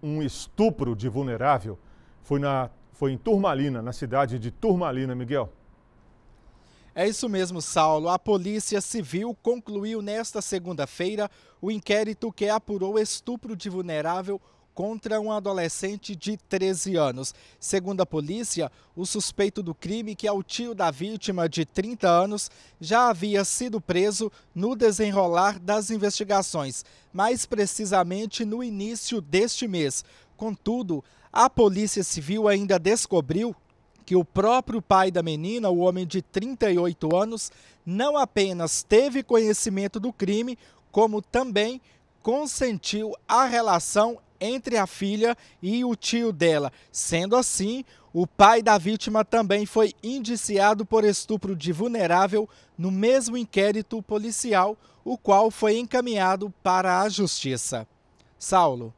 um estupro de vulnerável foi, na, foi em Turmalina, na cidade de Turmalina, Miguel. É isso mesmo, Saulo. A Polícia Civil concluiu nesta segunda-feira o inquérito que apurou estupro de vulnerável contra um adolescente de 13 anos. Segundo a polícia, o suspeito do crime, que é o tio da vítima de 30 anos, já havia sido preso no desenrolar das investigações, mais precisamente no início deste mês. Contudo, a Polícia Civil ainda descobriu que o próprio pai da menina, o homem de 38 anos, não apenas teve conhecimento do crime, como também consentiu a relação entre a filha e o tio dela. Sendo assim, o pai da vítima também foi indiciado por estupro de vulnerável no mesmo inquérito policial, o qual foi encaminhado para a justiça. Saulo.